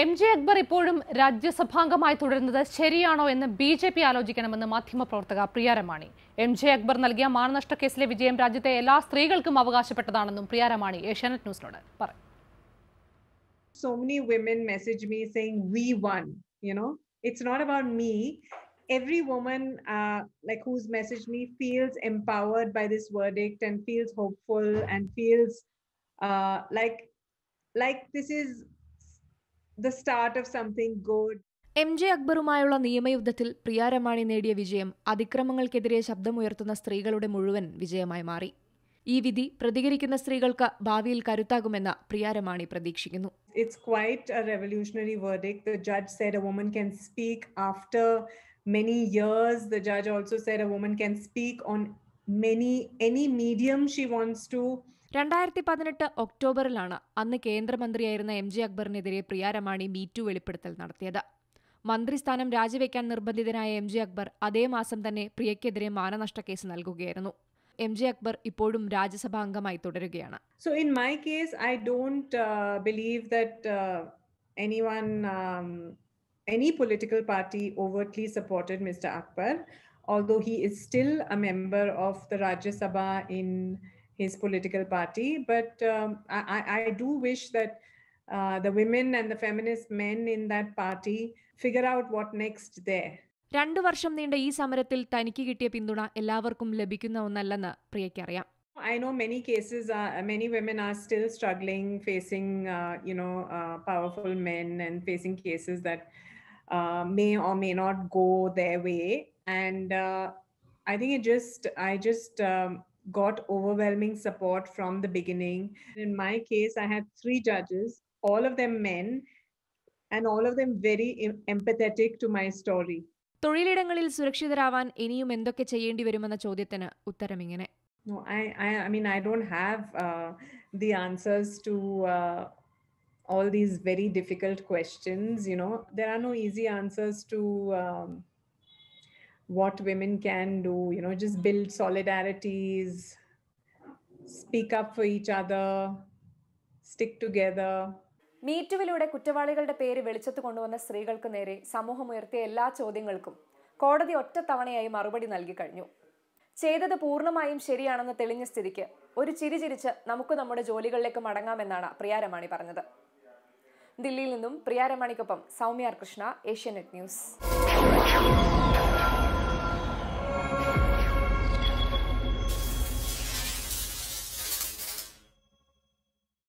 M J Akbar ഇപ്പോഴും രാജ്യസഭാംഗമായി തുടരുന്നത് ശരിയാണോ എന്ന് B J P ആലോചിക്കണമെന്ന് മാധ്യമപ്രവർത്തക പ്രിയാരമാണി M J Akbar നൽകിയ മാനനഷ്ട കേസിലെ വിജയം രാജ്യത്തെ എല്ലാ സ്ത്രീകൾക്കും അവകാശപ്പെട്ടതാണെന്നും പ്രിയാരമാണി ഏഷ്യാനെറ്റ് ന്യൂസിനോട് പറയും so many women message me saying V one you know it's not about me every woman like whose message me feels empowered by this verdict and feels hopeful and feels like like this is the start of something good. M J അക്ബറുമായുള്ള നിയമയുദ്ധത്തിൽ പ്രിയാരമാണി നേടിയ വിജയം അതിക്രമങ്ങൾക്കെതിരെ ശബ്ദമുയർത്തുന്ന സ്ത്രീകളുടെ മുഴുവൻ വിജയമായി മാറി ഈ വിധി പ്രതികരിക്കുന്ന സ്ത്രീകൾക്ക് ഭാവിയിൽ കരുത്താകുമെന്ന് പ്രിയാരമാണി പ്രതീക്ഷിക്കുന്നു it's quite A revolutionary വേർഡിക് the judge Z A woman can speak after many years the judge also said a woman can speak on many any medium she wants to രണ്ടായിരത്തി പതിനെട്ട് ഒക്ടോബറിലാണ് അന്ന് കേന്ദ്രമന്ത്രിയായിരുന്ന എം ജെ അക്ബറിനെതിരെ Priya Ramani me too വെളിപ്പെടുത്തൽ നടത്തിയത് മന്ത്രിസ്ഥാനം രാജിവെക്കാൻ നിർബന്ധിതനായ എം ജെ അക്ബർ അതേ മാസം തന്നെ പ്രിയക്കെതിരെ മാനനഷ്ട കേസ് നൽകുകയായിരുന്നു എം ജെ അക്ബർ ഇപ്പോഴും രാജ്യസഭാ അംഗമായി തുടരുകയാണ് so in my case I don't believe any one any political party ഓവർട്ട്ലി supported mister Akbar although he is still a member of the Rajya Sabha in his political party. But um, I, I, do wish that uh, the women and the feminist men in that party figure out what next there. രണ്ടു വർഷം നീണ്ട ഈ സമരത്തിൽ തനിക്ക് കിട്ടിയ പിന്തുണ എല്ലാവർക്കും ലഭിക്കുന്ന ഒന്നല്ലെന്ന് പ്രിയയ്ക്കറിയാം I know many cases, are, many women are still struggling, facing, uh, you know, uh, powerful men and facing cases that uh, may or may not go their way and uh, i think it just i just um, got overwhelming support from the beginning in my case i had three judges all of them men and all of them very empathetic to my story തൊഴിലിടങ്ങളിൽ സുരക്ഷിതരാവാൻ ഇനിയും എന്തൊക്കെ ചെയ്യേണ്ടി വരുമെന്ന ചോദ്യത്തിന് ഉത്തരം ഇങ്ങനെ No, I, I, mean, I don't have uh, the answers to uh, all these very difficult questions. You know, there are no easy answers to um, what women can do. You know, just build solidarities, speak up for each other, stick together. മീറ്റുവിലൂടെ കുറ്റവാളികളുടെ പേര് വെളിച്ചത്ത് കൊണ്ടുവന്ന സ്ത്രീകൾക്ക് നേരെ സമൂഹം ഉയർത്തിയ എല്ലാ ചോദ്യങ്ങൾക്കും കോടതി ഒറ്റ തവണയായി മറുപടി നൽകി കഴിഞ്ഞു ചെയ്തത് പൂർണ്ണമായും ശരിയാണെന്ന് തെളിഞ്ഞ സ്ഥിതിക്ക് ഒരു ചിരി ചിരിച്ച് നമുക്ക് നമ്മുടെ ജോലികളിലേക്ക് മടങ്ങാമെന്നാണ് പ്രിയാരമാണി പറഞ്ഞത് ദില്ലിയിൽ നിന്നും പ്രിയ രമണിക്കൊപ്പം സൗമ്യ കൃഷ്ണ ഏഷ്യാനെറ്റ് ന്യൂസ്